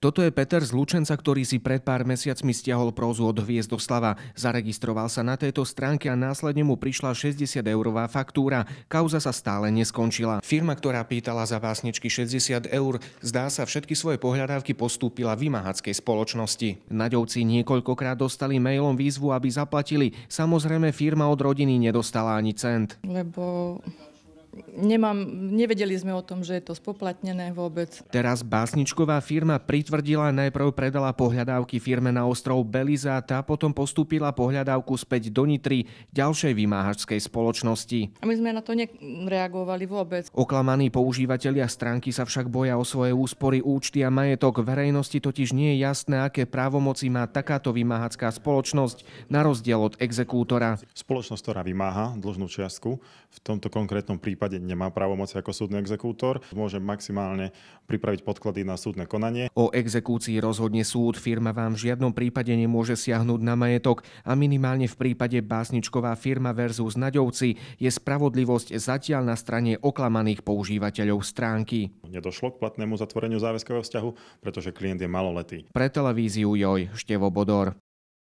Toto je Peter z Lučenca, ktorý si pred pár mesiacmi stiahol prózu od Hviezdoslava. Zaregistroval sa na tejto stránke a následne mu prišla 60 eurová faktúra. Kauza sa stále neskončila. Firma, ktorá pýtala za básničky 60 eur, zdá sa všetky svoje pohľadávky postúpila vymahackej spoločnosti. Naďovci niekoľkokrát dostali mailom výzvu, aby zaplatili. Samozrejme firma od rodiny nedostala ani cent. Lebo nemám, nevedeli sme o tom, že je to spoplatnené vôbec. Teraz básničková firma pritvrdila, najprv predala pohľadávky firme na ostrov Beliza, tá potom postúpila pohľadávku späť do Nitry ďalšej vymáhačskej spoločnosti. A my sme na to nereagovali vôbec. Oklamaní používateľia stránky sa však boja o svoje úspory, účty a majetok. Verejnosti totiž nie je jasné, aké právomoci má takáto vymáhačská spoločnosť na rozdiel od exekútora. Spoločnosť, ktorá vymáha dlžnú čiastku, v tomto konkrétnom prípade prípade nemá právomoci ako súdny exekútor. Môže maximálne pripraviť podklady na súdne konanie. O exekúcii rozhodne súd, firma vám v žiadnom prípade nemôže siahnuť na majetok a minimálne v prípade básničková firma versus Naďovci je spravodlivosť zatiaľ na strane oklamaných používateľov stránky. Nedošlo k platnému zatvoreniu záväzkového vzťahu, pretože klient je maloletý. Pre televíziu Joj, Števo Bodor.